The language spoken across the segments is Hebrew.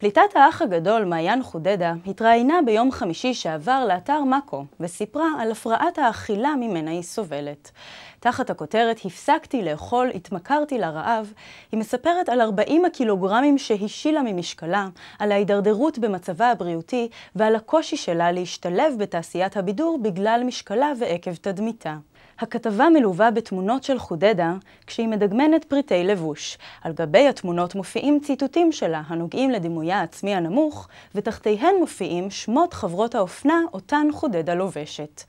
פליטת האח הגדול מעיין חודדה התראיינה ביום חמישי שעבר לאתר מאקו וסיפרה על הפרעת האכילה ממנה היא סובלת. תחת הכותרת "הפסקתי לאכול, התמכרתי לרעב", היא מספרת על 40 הקילוגרמים שהשילה ממשקלה, על ההידרדרות במצבה הבריאותי ועל הקושי שלה להשתלב בתעשיית הבידור בגלל משקלה ועקב תדמיתה. הכתבה מלווה בתמונות של חודדה כשהיא מדגמנת פריטי לבוש. על גבי התמונות מופיעים ציטוטים שלה הנוגעים לדימויה העצמי הנמוך, ותחתיהן מופיעים שמות חברות האופנה אותן חודדה לובשת.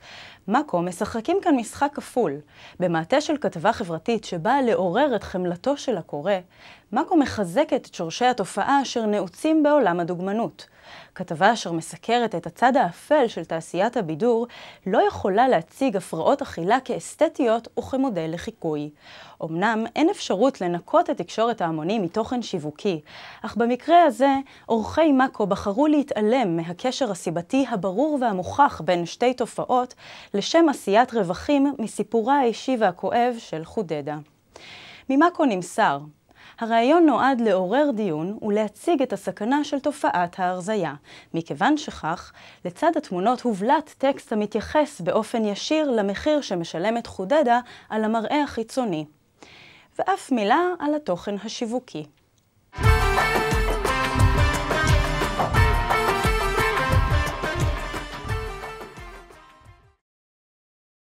מאקו משחקים כאן משחק כפול. במעטה של כתבה חברתית שבאה לעורר את חמלתו של הקורא, מאקו מחזקת את שורשי התופעה אשר נעוצים בעולם הדוגמנות. כתבה אשר מסקרת את הצד האפל של תעשיית הבידור לא יכולה להציג הפרעות אכילה כאסתטיות וכמודל לחיקוי. אמנם אין אפשרות לנקות את תקשורת ההמונים מתוכן שיווקי, אך במקרה הזה עורכי מאקו בחרו להתעלם מהקשר הסיבתי הברור והמוכח בין שתי תופעות לשם עשיית רווחים מסיפורה האישי והכואב של חודדה. ממאקו נמסר הריאיון נועד לעורר דיון ולהציג את הסכנה של תופעת ההרזיה. מכיוון שכך, לצד התמונות הובלט טקסט המתייחס באופן ישיר למחיר שמשלמת חודדה על המראה החיצוני. ואף מילה על התוכן השיווקי.